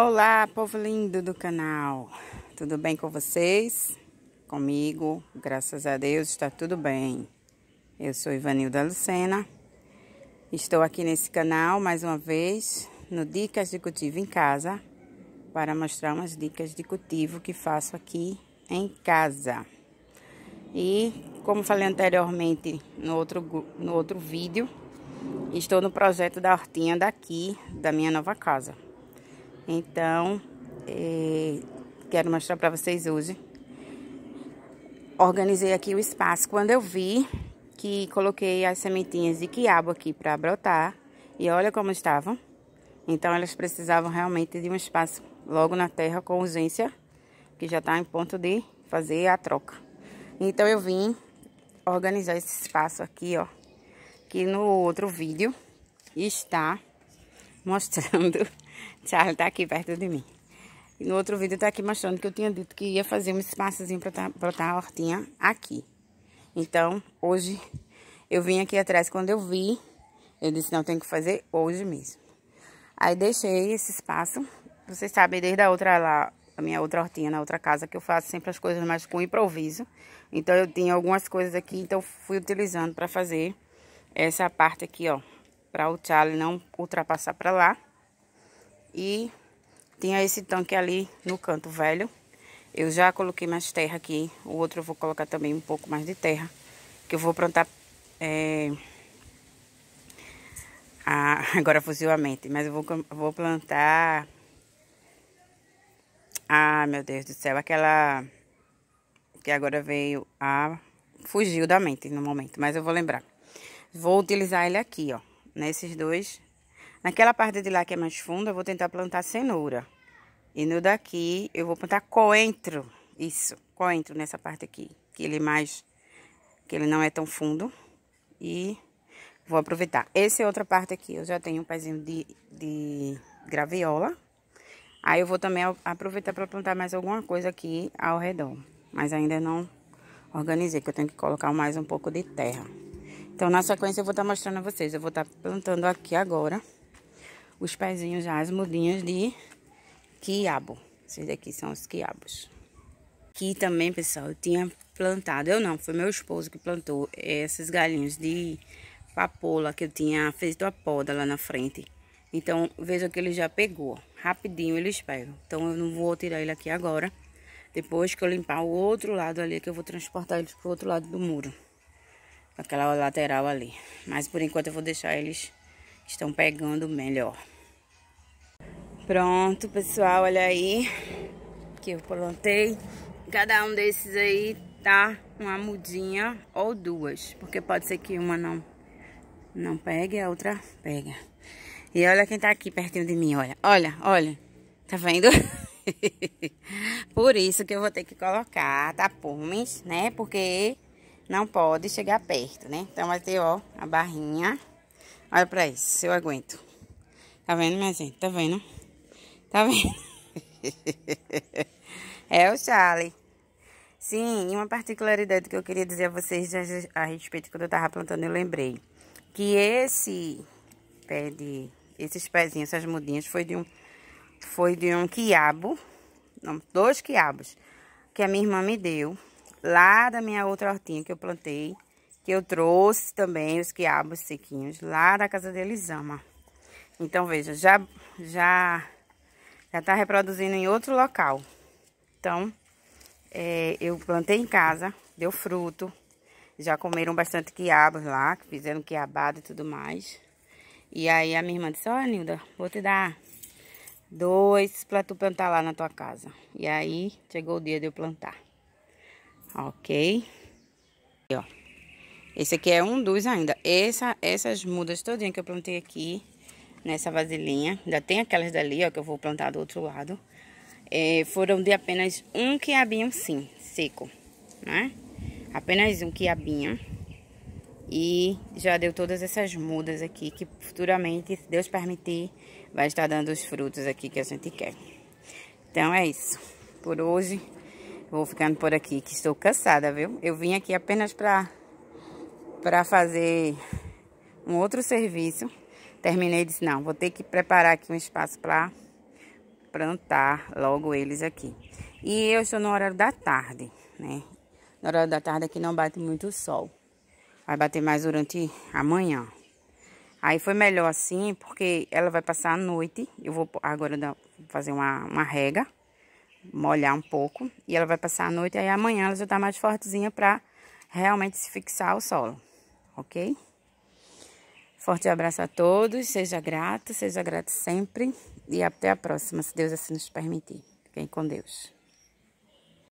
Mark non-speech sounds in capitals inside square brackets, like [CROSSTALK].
Olá, povo lindo do canal. Tudo bem com vocês? Comigo, graças a Deus, está tudo bem. Eu sou Ivanilda Lucena. Estou aqui nesse canal mais uma vez no Dicas de Cultivo em Casa para mostrar umas dicas de cultivo que faço aqui em casa. E como falei anteriormente no outro, no outro vídeo, estou no projeto da hortinha daqui, da minha nova casa então, é, quero mostrar para vocês hoje. Organizei aqui o espaço. Quando eu vi que coloquei as sementinhas de quiabo aqui para brotar, e olha como estavam. Então, elas precisavam realmente de um espaço logo na terra, com urgência, que já está em ponto de fazer a troca. Então, eu vim organizar esse espaço aqui, ó. Que no outro vídeo está mostrando Charlie tá aqui perto de mim. E no outro vídeo tá aqui mostrando que eu tinha dito que ia fazer um espaçozinho tá, pra botar a hortinha aqui. Então, hoje, eu vim aqui atrás quando eu vi, eu disse, não, tem que fazer hoje mesmo. Aí deixei esse espaço. Vocês sabem, desde a outra lá, a minha outra hortinha na outra casa, que eu faço sempre as coisas mais com improviso. Então, eu tinha algumas coisas aqui, então fui utilizando pra fazer essa parte aqui, ó. Pra o Charlie não ultrapassar pra lá. E tinha esse tanque ali no canto velho. Eu já coloquei mais terra aqui. O outro eu vou colocar também um pouco mais de terra. Que eu vou plantar... É... Ah, [LAUGHS] agora fuziu a mente. Mas eu vou, vou plantar... Ah, meu Deus do céu. Aquela... Que agora veio a... Fugiu da mente no momento. Mas eu vou lembrar. Vou utilizar ele aqui, ó. Nesses dois Naquela parte de lá que é mais funda, eu vou tentar plantar cenoura. E no daqui, eu vou plantar coentro. Isso, coentro nessa parte aqui. Que ele é mais... Que ele não é tão fundo. E vou aproveitar. Essa é outra parte aqui. Eu já tenho um pezinho de, de graviola. Aí eu vou também aproveitar para plantar mais alguma coisa aqui ao redor. Mas ainda não organizei, que eu tenho que colocar mais um pouco de terra. Então, na sequência, eu vou estar tá mostrando a vocês. Eu vou estar tá plantando aqui agora os pezinhos já, as mudinhas de quiabo. Esses daqui são os quiabos. Aqui também, pessoal, eu tinha plantado, eu não, foi meu esposo que plantou esses galinhos de papoula que eu tinha feito a poda lá na frente. Então, veja que ele já pegou, rapidinho eles pegam. Então, eu não vou tirar ele aqui agora. Depois que eu limpar o outro lado ali, que eu vou transportar eles pro outro lado do muro. Aquela lateral ali. Mas, por enquanto, eu vou deixar eles estão pegando melhor. Pronto, pessoal, olha aí que eu plantei. Cada um desses aí tá uma mudinha ou duas, porque pode ser que uma não não pegue, a outra pega. E olha quem tá aqui pertinho de mim, olha. Olha, olha. Tá vendo? [LAUGHS] Por isso que eu vou ter que colocar tapumes, né? Porque não pode chegar perto, né? Então vai ter, ó, a barrinha Olha pra isso, se eu aguento. Tá vendo, minha gente? Tá vendo? Tá vendo? [LAUGHS] é o Charlie. Sim, e uma particularidade que eu queria dizer a vocês a respeito quando eu tava plantando, eu lembrei. Que esse pé de... Esses pezinhos, essas mudinhas, foi de um... Foi de um quiabo. Não, dois quiabos. Que a minha irmã me deu. Lá da minha outra hortinha que eu plantei que eu trouxe também os quiabos sequinhos lá da casa de Elisama. Então, veja, já, já, já tá reproduzindo em outro local. Então, é, eu plantei em casa, deu fruto. Já comeram bastante quiabos lá, fizeram quiabada e tudo mais. E aí a minha irmã disse, ó, oh, Nilda, vou te dar dois pra tu plantar lá na tua casa. E aí, chegou o dia de eu plantar. Ok? E, ó. Esse aqui é um dos ainda. Essa, essas mudas todinha que eu plantei aqui, nessa vasilhinha. Ainda tem aquelas dali, ó, que eu vou plantar do outro lado. É, foram de apenas um quiabinho, sim, seco, né? Apenas um quiabinho. E já deu todas essas mudas aqui, que futuramente, se Deus permitir, vai estar dando os frutos aqui que a gente quer. Então é isso. Por hoje, vou ficando por aqui, que estou cansada, viu? Eu vim aqui apenas para para fazer um outro serviço. Terminei e disse, não, vou ter que preparar aqui um espaço para plantar logo eles aqui. E eu estou no horário da tarde, né? No horário da tarde aqui não bate muito sol. Vai bater mais durante a manhã. Aí foi melhor assim, porque ela vai passar a noite. Eu vou agora fazer uma, uma rega, molhar um pouco. E ela vai passar a noite, aí amanhã ela já tá mais fortezinha para realmente se fixar ao solo ok? Forte abraço a todos, seja grato, seja grato sempre e até a próxima, se Deus assim nos permitir. Fiquem com Deus.